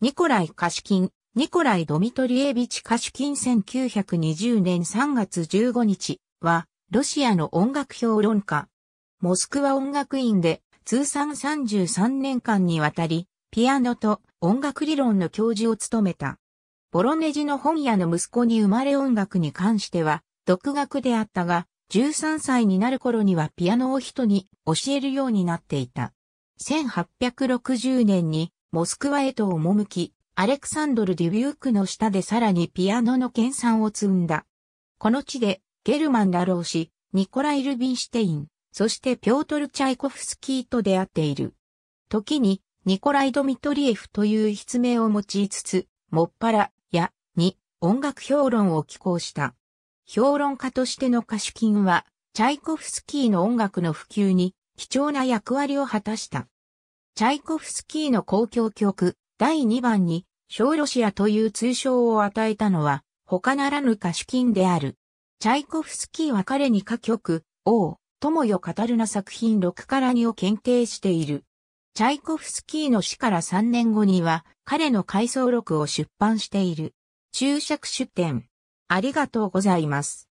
ニコライ・カシキン、ニコライ・ドミトリエビチ・カシキン1920年3月15日は、ロシアの音楽評論家。モスクワ音楽院で通算33年間にわたり、ピアノと音楽理論の教授を務めた。ボロネジの本屋の息子に生まれ音楽に関しては、独学であったが、13歳になる頃にはピアノを人に教えるようになっていた。1860年にモスクワへと赴き、アレクサンドル・デュビュークの下でさらにピアノの研鑽を積んだ。この地で、ゲルマン・ラロー氏、ニコライ・ルビンシュテイン、そしてピョートル・チャイコフスキーと出会っている。時に、ニコライ・ドミトリエフという筆名を用いつつ、もっぱら、や、に、音楽評論を寄稿した。評論家としての歌手金は、チャイコフスキーの音楽の普及に貴重な役割を果たした。チャイコフスキーの公共曲第2番に小ロシアという通称を与えたのは他ならぬ歌手金である。チャイコフスキーは彼に歌曲、王、友よ語るな作品6から2を検定している。チャイコフスキーの死から3年後には彼の回想録を出版している。注釈出典。ありがとうございます。